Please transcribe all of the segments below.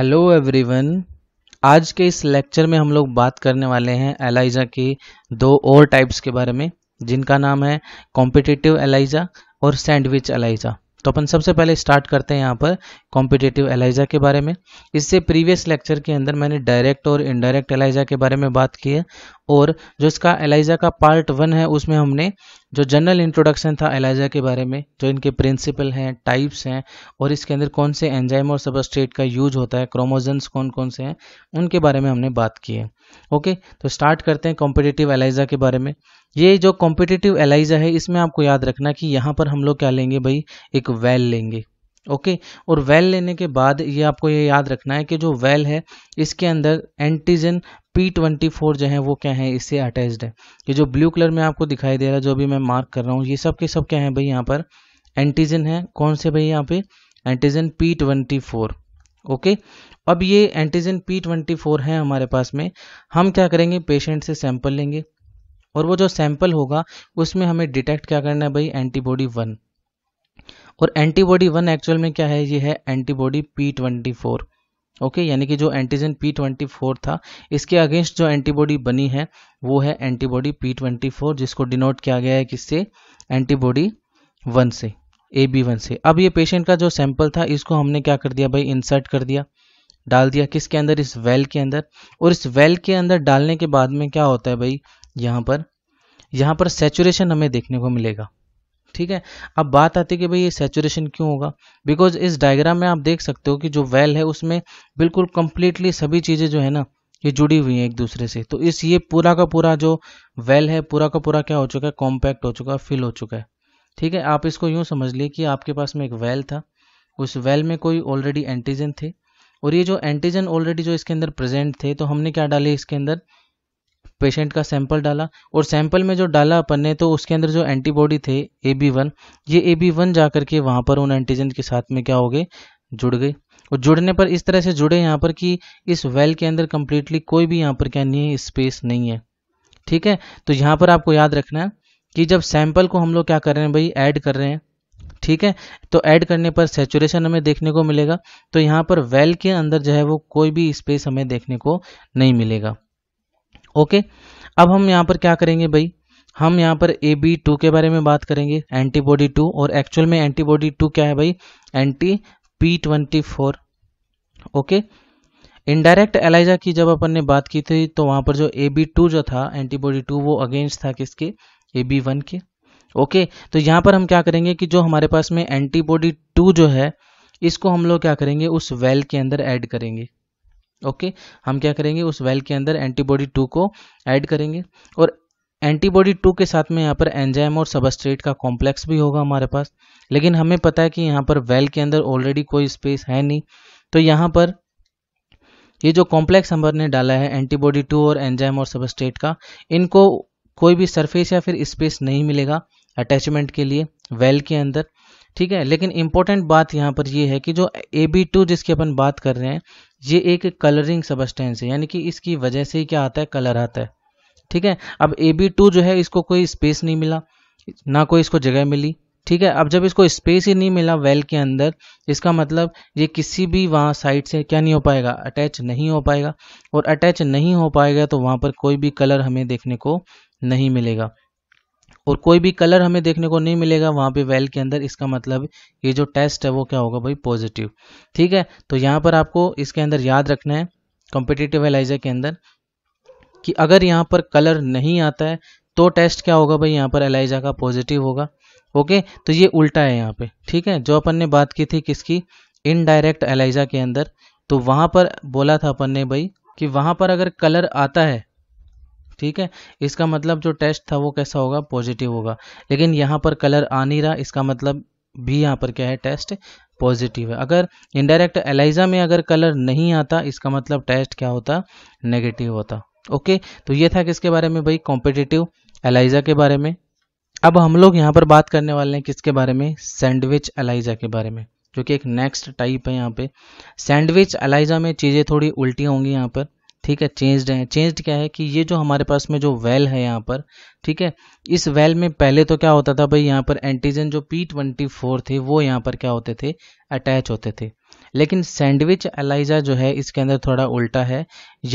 Hello everyone आज के इस लेक्चर में हम लोग बात करने वाले हैं एलाइजा के दो और टाइप्स के बारे में जिनका नाम है कॉम्पिटिटिव एलाइजा और सैंडविच एलाइजा तो अपन सबसे पहले स्टार्ट करते हैं यहाँ पर कॉम्पिटेटिव एलाइजा के बारे में इससे प्रीवियस लेक्चर के अंदर मैंने डायरेक्ट और इनडायरेक्ट एलाइजा के बारे में बात की है और जो इसका एलाइजा का पार्ट वन है उसमें हमने जो जनरल इंट्रोडक्शन था एलाइजा के बारे में जो इनके प्रिंसिपल हैं टाइप्स हैं और इसके अंदर कौन से एंजाइम और सबस्ट्रेट का यूज होता है क्रोमोजन्स कौन कौन से हैं उनके बारे में हमने बात की है ओके तो स्टार्ट करते हैं कॉम्पिटेटिव एलाइजा के बारे में ये जो कॉम्पिटेटिव एलाइजा है इसमें आपको याद रखना कि यहाँ पर हम लोग क्या लेंगे भाई एक वेल लेंगे ओके और वेल लेने के बाद ये आपको ये याद रखना है कि जो वेल है इसके अंदर एंटीजन पी ट्वेंटी फोर जो है वो क्या है इससे अटैच्ड है ये जो ब्लू कलर में आपको दिखाई दे रहा है जो भी मैं मार्क कर रहा हूँ ये सब के सब क्या है भाई यहाँ पर एंटीजन है कौन से भाई यहाँ पे antigen P twenty four okay अब ये एंटीजन पी ट्वेंटी फोर है हमारे पास में हम क्या करेंगे पेशेंट से सैंपल लेंगे और वो जो सैंपल होगा उसमें हमें डिटेक्ट क्या करना है भाई एंटीबॉडी वन और एंटीबॉडी वन एक्चुअल में क्या है ये है antibody P twenty four okay यानी कि जो एंटीजन पी ट्वेंटी फोर था इसके अगेंस्ट जो एंटीबॉडी बनी है वो है एंटीबॉडी पी ट्वेंटी फोर जिसको डिनोट किया गया है किससे एंटीबॉडी वन से ए बी वन से अब ये पेशेंट का जो सैंपल था इसको हमने क्या कर दिया भाई इंसर्ट कर दिया डाल दिया किसके अंदर इस वेल के अंदर और इस वेल के अंदर डालने के बाद में क्या होता है भाई यहाँ पर यहाँ पर सेचुरेशन हमें देखने को मिलेगा ठीक है अब बात आती है कि भाई ये सेचुरेशन क्यों होगा बिकॉज इस डायग्राम में आप देख सकते हो कि जो वेल है उसमें बिल्कुल कंप्लीटली सभी चीज़ें जो है ना ये जुड़ी हुई हैं एक दूसरे से तो इस ये पूरा का पूरा जो वेल है पूरा का पूरा क्या हो चुका है कॉम्पैक्ट हो चुका है फिल हो चुका है ठीक है आप इसको यूँ समझ लिए कि आपके पास में एक वेल था उस वेल में कोई ऑलरेडी एंटीजन थे और ये जो एंटीजन ऑलरेडी जो इसके अंदर प्रेजेंट थे तो हमने क्या डाले इसके अंदर पेशेंट का सैंपल डाला और सैंपल में जो डाला अपन ने तो उसके अंदर जो एंटीबॉडी थे ए बी वन ये ए बी वन जा करके वहाँ पर उन एंटीजन के साथ में क्या हो गए जुड़ गए और जुड़ने पर इस तरह से जुड़े यहाँ पर कि इस वेल के अंदर कंप्लीटली कोई भी यहाँ पर क्या नहीं है स्पेस नहीं है ठीक है तो यहाँ पर आपको याद रखना है कि जब सैंपल को हम लोग क्या कर रहे हैं भाई ऐड कर रहे हैं ठीक है तो ऐड करने पर सेचुरेशन हमें देखने को मिलेगा तो यहाँ पर वेल के अंदर जो है वो कोई भी स्पेस हमें देखने को नहीं मिलेगा ओके अब हम यहाँ पर क्या करेंगे भाई हम यहाँ पर ए बी टू के बारे में बात करेंगे एंटीबॉडी टू और एक्चुअल में एंटीबॉडी टू क्या है भाई anti P twenty four okay indirect ELISA की जब अपन ने बात की थी तो वहाँ पर जो ए बी टू जो था एंटीबॉडी टू वो अगेंस्ट था किसके ए बी वन के ओके तो यहाँ पर हम क्या करेंगे कि जो हमारे पास में एंटीबॉडी टू जो है इसको हम लोग क्या करेंगे उस वेल के अंदर ऐड करेंगे ओके हम क्या करेंगे उस वेल के अंदर एंटीबॉडी टू को ऐड करेंगे और एंटीबॉडी टू के साथ में यहाँ पर एंजाइम और सबस्ट्रेट का कॉम्प्लेक्स भी होगा हमारे पास लेकिन हमें पता है कि यहाँ पर वेल के अंदर ऑलरेडी कोई स्पेस है नहीं तो यहाँ पर ये जो कॉम्प्लेक्स हमारे डाला है एंटीबॉडी टू और एंजाइम और सबस्ट्रेट का इनको कोई भी सरफेस या फिर स्पेस नहीं मिलेगा अटैचमेंट के लिए वेल के अंदर ठीक है लेकिन इंपॉर्टेंट बात यहाँ पर ये है कि जो ए बी टू जिसकी अपन बात कर रहे हैं ये एक कलरिंग सबस्टेंस है यानी कि इसकी वजह से ही क्या आता है कलर आता है ठीक है अब ए बी टू जो है इसको कोई स्पेस नहीं मिला ना कोई इसको जगह मिली ठीक है अब जब इसको स्पेस ही नहीं मिला वेल के अंदर इसका मतलब ये किसी भी वहाँ साइड से क्या नहीं हो पाएगा अटैच नहीं हो पाएगा और अटैच नहीं हो पाएगा तो वहाँ पर कोई भी कलर हमें देखने को नहीं मिलेगा और कोई भी कलर हमें देखने को नहीं मिलेगा वहाँ पे वेल के अंदर इसका मतलब ये जो टेस्ट है वो क्या होगा भाई पॉजिटिव ठीक है तो यहाँ पर आपको इसके अंदर याद रखना है कॉम्पिटिटिव एलाइजा के अंदर कि अगर यहाँ पर कलर नहीं आता है तो टेस्ट क्या होगा भाई यहाँ पर एलाइजा का पॉजिटिव होगा ओके तो ये उल्टा है यहाँ पर ठीक है जो अपन ने बात की थी किसकी इनडायरेक्ट एलाइजा के अंदर तो वहाँ पर बोला था अपन ने भाई कि वहाँ पर अगर कलर आता है ठीक है इसका मतलब जो टेस्ट था वो कैसा होगा पॉजिटिव होगा लेकिन यहाँ पर कलर आ नहीं रहा इसका मतलब भी यहाँ पर क्या है टेस्ट पॉजिटिव है अगर इनडायरेक्ट एलाइजा में अगर कलर नहीं आता इसका मतलब टेस्ट क्या होता नेगेटिव होता ओके तो ये था किसके बारे में भाई कॉम्पिटिटिव एलाइजा के बारे में अब हम लोग यहाँ पर बात करने वाले हैं किसके बारे में सैंडविच एलाइजा के बारे में जो कि एक नेक्स्ट टाइप है यहाँ पे सैंडविच एलाइजा में चीज़ें थोड़ी उल्टी होंगी यहाँ पर ठीक है चेंज्ड हैं चेंज्ड क्या है कि ये जो हमारे पास में जो वेल है यहाँ पर ठीक है इस वेल में पहले तो क्या होता था भाई यहाँ पर एंटीजन जो पी ट्वेंटी फोर थे वो यहाँ पर क्या होते थे अटैच होते थे लेकिन सैंडविच एलाइजा जो है इसके अंदर थोड़ा उल्टा है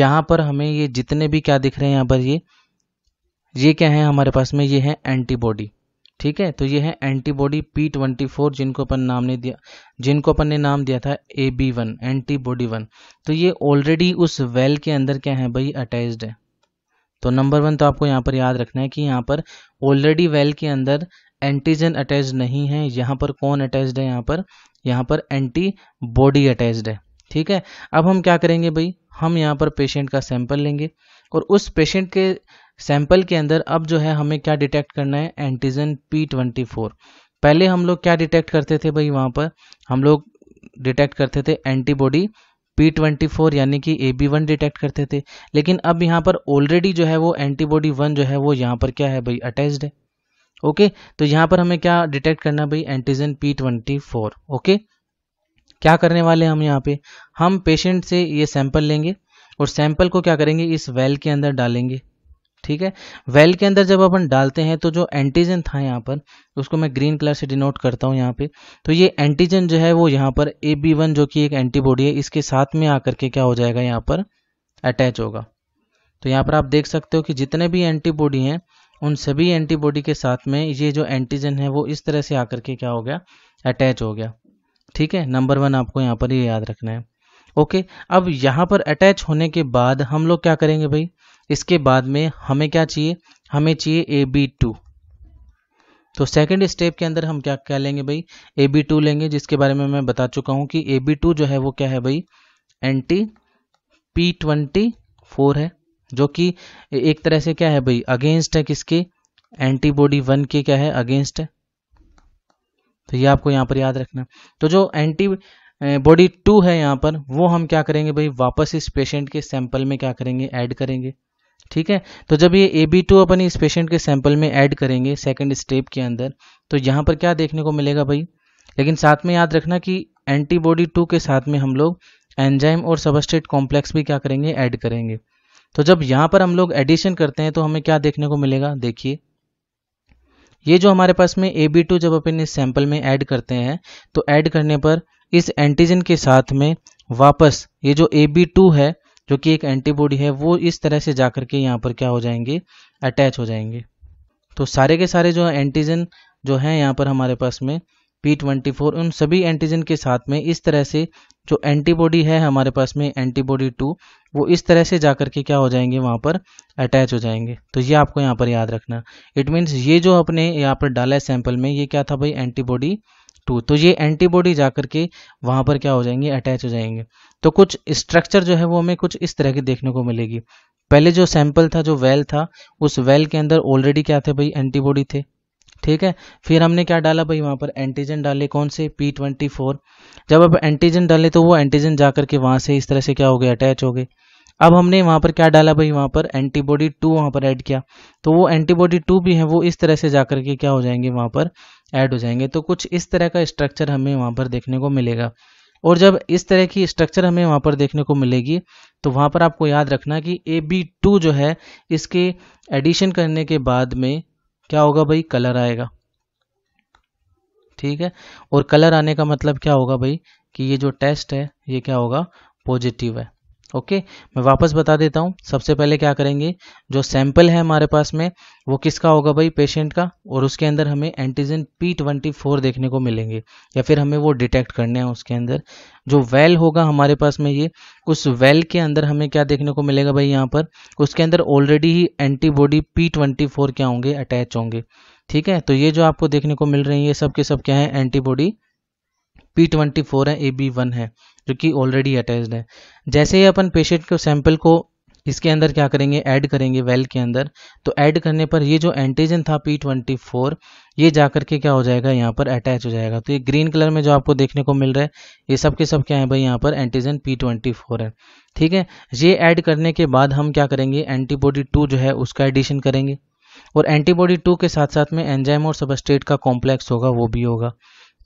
यहाँ पर हमें ये जितने भी क्या दिख रहे हैं यहाँ पर ये ये क्या है हमारे पास में ये है एंटीबॉडी ठीक है तो ये है एंटीबॉडी पी ट्वेंटी फोर जिनको अपन नाम ने दिया जिनको अपन ने नाम दिया था A B one antibody one तो ये ऑलरेडी उस वेल के अंदर क्या है भाई अटैच्ड है तो नंबर वन तो आपको यहाँ पर याद रखना है कि यहाँ पर ऑलरेडी वेल के अंदर एंटीजन अटैच नहीं है यहाँ पर कौन अटैच्ड है यहाँ पर यहाँ पर एंटी बॉडी अटैच्ड है ठीक है अब हम क्या करेंगे भाई हम यहाँ पर पेशेंट का सैंपल लेंगे और उस पेशेंट के सैंपल के अंदर अब जो है हमें क्या डिटेक्ट करना है एंटीजन पी ट्वेंटी फोर पहले हम लोग क्या डिटेक्ट करते थे भाई वहां पर हम लोग डिटेक्ट करते थे एंटीबॉडी पी ट्वेंटी फोर यानी कि ए बी वन डिटेक्ट करते थे लेकिन अब यहां पर ऑलरेडी जो है वो एंटीबॉडी वन जो है वो यहां पर क्या है भाई अटैच्ड है ओके तो यहां पर हमें क्या डिटेक्ट करना है भाई antigen P twenty four okay क्या करने वाले हैं हम यहाँ पे हम पेशेंट से ये सैंपल लेंगे और सैंपल को क्या करेंगे इस वेल के अंदर डालेंगे ठीक है वेल के अंदर जब अपन डालते हैं तो जो एंटीजन था यहाँ पर उसको मैं ग्रीन कलर से डिनोट करता हूँ यहाँ पे तो ये एंटीजन जो है वो यहाँ पर ए बी वन जो कि एक एंटीबॉडी है इसके साथ में आकर के क्या हो जाएगा यहाँ पर अटैच होगा तो यहाँ पर आप देख सकते हो कि जितने भी एंटीबॉडी हैं उन सभी एंटीबॉडी के साथ में ये जो एंटीजन है वो इस तरह से आकर के क्या हो गया अटैच हो गया ठीक है नंबर वन आपको यहाँ पर ये याद रखना है ओके अब यहाँ पर अटैच होने के बाद हम लोग क्या करेंगे भाई इसके बाद में हमें क्या चाहिए हमें चाहिए ए बी टू तो सेकेंड स्टेप के अंदर हम क्या क्या लेंगे भाई ए बी टू लेंगे जिसके बारे में मैं बता चुका हूँ कि ए बी टू जो है वो क्या है भाई एंटी पी ट्वेंटी फोर है जो कि एक तरह से क्या है भाई अगेंस्ट है किसके एंटीबॉडी वन के क्या है अगेंस्ट है तो ये आपको यहाँ पर याद रखना तो जो एंटी बॉडी टू है यहाँ पर वो हम क्या करेंगे भाई वापस इस पेशेंट के सैंपल में क्या करेंगे ऐड करेंगे ठीक है तो जब ये ए बी टू अपन इस पेशेंट के सैंपल में ऐड करेंगे सेकेंड स्टेप के अंदर तो यहाँ पर क्या देखने को मिलेगा भाई लेकिन साथ में याद रखना कि एंटीबॉडी टू के साथ में हम लोग एंजाइम और सबस्टेट कॉम्प्लेक्स भी क्या करेंगे ऐड करेंगे तो जब यहाँ पर हम लोग एडिशन करते हैं तो हमें क्या देखने को मिलेगा देखिए ये जो हमारे पास में ए बी टू जब अपन इस सैंपल में ऐड करते हैं तो ऐड करने पर इस एंटीजन के साथ में वापस ये जो ए बी टू है जो कि एक एंटीबॉडी है वो इस तरह से जाकर के यहाँ पर क्या हो जाएंगे अटैच हो जाएंगे तो सारे के सारे जो एंटीजन जो है यहाँ पर हमारे पास में पी ट्वेंटी फोर उन सभी एंटीजन के साथ में इस तरह से जो एंटीबॉडी है हमारे पास में एंटीबॉडी टू वो इस तरह से जाकर के क्या हो जाएंगे वहाँ पर अटैच हो जाएंगे तो ये आपको यहाँ पर याद रखना इट मीन्स ये जो अपने यहाँ पर डाला है सैंपल में ये क्या था भाई एंटीबॉडी टू तो ये एंटीबॉडी जाकर के वहाँ पर क्या हो जाएंगे अटैच हो जाएंगे तो कुछ स्ट्रक्चर जो है वो हमें कुछ इस तरह की देखने को मिलेगी पहले जो सैंपल था जो वेल था उस वेल के अंदर ऑलरेडी क्या थे भाई एंटीबॉडी थे ठीक है फिर हमने क्या डाला भाई वहाँ पर एंटीजन डाले कौन से पी ट्वेंटी फोर जब आप एंटीजन डाले तो वो एंटीजन जा करके वहाँ से इस तरह से क्या हो गए अटैच हो गए अब हमने वहाँ पर क्या डाला भाई वहाँ पर एंटीबॉडी टू वहाँ पर ऐड किया तो वो एंटीबॉडी टू भी है वो इस तरह से जाकर के क्या हो जाएंगे वहाँ पर ऐड हो जाएंगे तो कुछ इस तरह का स्ट्रक्चर हमें वहाँ पर देखने को मिलेगा और जब इस तरह की स्ट्रक्चर हमें वहाँ पर देखने को मिलेगी तो वहाँ पर आपको याद रखना कि ए बी टू जो है इसके एडिशन करने के बाद में क्या होगा भाई कलर आएगा ठीक है और कलर आने का मतलब क्या होगा भाई कि ये जो टेस्ट है ये क्या होगा पॉजिटिव है ओके मैं वापस बता देता हूँ सबसे पहले क्या करेंगे जो सैंपल है हमारे पास में वो किसका होगा भाई पेशेंट का और उसके अंदर हमें एंटीजन पी ट्वेंटी फोर देखने को मिलेंगे या फिर हमें वो डिटेक्ट करने हैं उसके अंदर जो वेल होगा हमारे पास में ये उस वेल के अंदर हमें क्या देखने को मिलेगा भाई यहाँ पर उसके अंदर ऑलरेडी ही एंटीबॉडी पी ट्वेंटी फोर क्या होंगे अटैच होंगे ठीक है तो ये जो आपको देखने को मिल रही है सब के सब क्या है एंटीबॉडी पी ट्वेंटी फोर है ए बी वन है जो कि ऑलरेडी अटैच है जैसे ही अपन पेशेंट को सैंपल को इसके अंदर क्या करेंगे ऐड करेंगे वेल के अंदर तो ऐड करने पर ये जो एंटीजन था पी ट्वेंटी फोर ये जा करके क्या हो जाएगा यहाँ पर अटैच हो जाएगा तो ये ग्रीन कलर में जो आपको देखने को मिल रहा है ये सब के सब क्या है भाई यहाँ पर एंटीजन पी ट्वेंटी फोर है ठीक है ये ऐड करने के बाद हम क्या करेंगे एंटीबॉडी टू जो है उसका एडिशन करेंगे और एंटीबॉडी टू के साथ साथ में एंजाइम और सबस्टेट का कॉम्प्लेक्स होगा वो भी होगा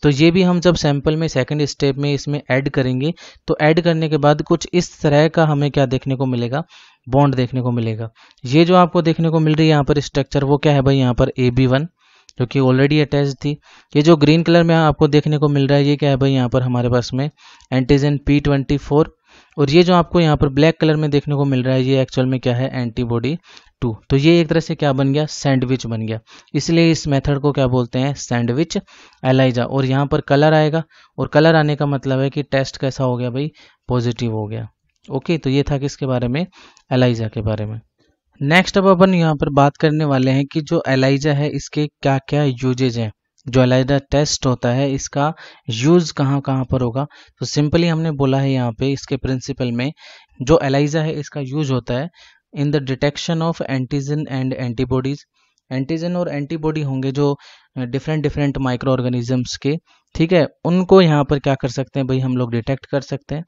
तो ये भी हम जब सैंपल में सेकंड स्टेप में इसमें ऐड करेंगे तो ऐड करने के बाद कुछ इस तरह का हमें क्या देखने को मिलेगा बॉन्ड देखने को मिलेगा ये जो आपको देखने को मिल रही है यहाँ पर स्ट्रक्चर वो क्या है भाई यहाँ पर ए बी वन जो कि ऑलरेडी अटैच थी ये जो ग्रीन कलर में आपको देखने को मिल रहा है ये क्या है भाई यहाँ पर हमारे पास में एंटीजन पी ट्वेंटी फोर और ये जो आपको यहाँ पर ब्लैक कलर में देखने को मिल रहा है ये एक्चुअल में क्या है एंटीबॉडी टू तो ये एक तरह से क्या बन गया सैंडविच बन गया इसलिए इस मेथड को क्या बोलते हैं सैंडविच एलाइजा और यहाँ पर कलर आएगा और कलर आने का मतलब है कि टेस्ट कैसा हो गया भाई पॉजिटिव हो गया ओके तो ये था किसके बारे में एलाइजा के बारे में नेक्स्ट अब अपन यहाँ पर बात करने वाले हैं कि जो एलाइजा है इसके क्या क्या यूजेज हैं जो एलाइजा टेस्ट होता है इसका यूज़ कहाँ कहाँ पर होगा तो सिंपली हमने बोला है यहाँ पे इसके प्रिंसिपल में जो एलाइजा है इसका यूज होता है in the detection of antigen and antibodies antigen और एंटीबॉडी होंगे जो डिफरेंट डिफरेंट माइक्रो ऑर्गेनिजम्स के ठीक है उनको यहाँ पर क्या कर सकते हैं भाई हम लोग डिटेक्ट कर सकते हैं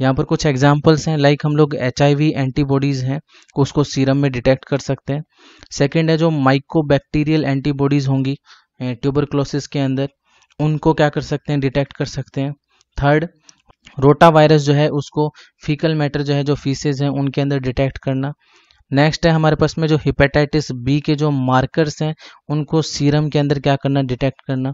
यहाँ पर कुछ एग्जाम्पल्स हैं लाइक हम लोग एच एंटीबॉडीज़ हैं उसको सीरम में डिटेक्ट कर सकते हैं सेकेंड है जो माइकोबैक्टीरियल एंटीबॉडीज़ होंगी ट्यूबरक्लोसिस के अंदर उनको क्या कर सकते हैं डिटेक्ट कर सकते हैं थर्ड रोटा वायरस जो है उसको फीकल मैटर जो है जो फीसेज हैं उनके अंदर डिटेक्ट करना नेक्स्ट है हमारे पास में जो हिपेटाइटिस बी के जो मार्कर्स हैं उनको सीरम के अंदर क्या करना डिटेक्ट करना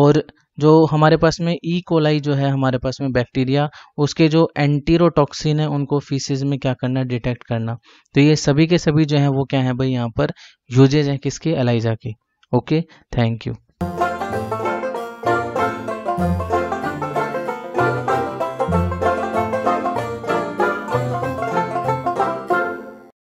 और जो हमारे पास में ई e. कोलाई जो है हमारे पास में बैक्टीरिया उसके जो एंटीरोटॉक्सिन है उनको फीसेज में क्या करना डिटेक्ट करना तो ये सभी के सभी जो है वो क्या है भाई यहाँ पर यूजेज हैं किसके एलाइजा के ओके थैंक यू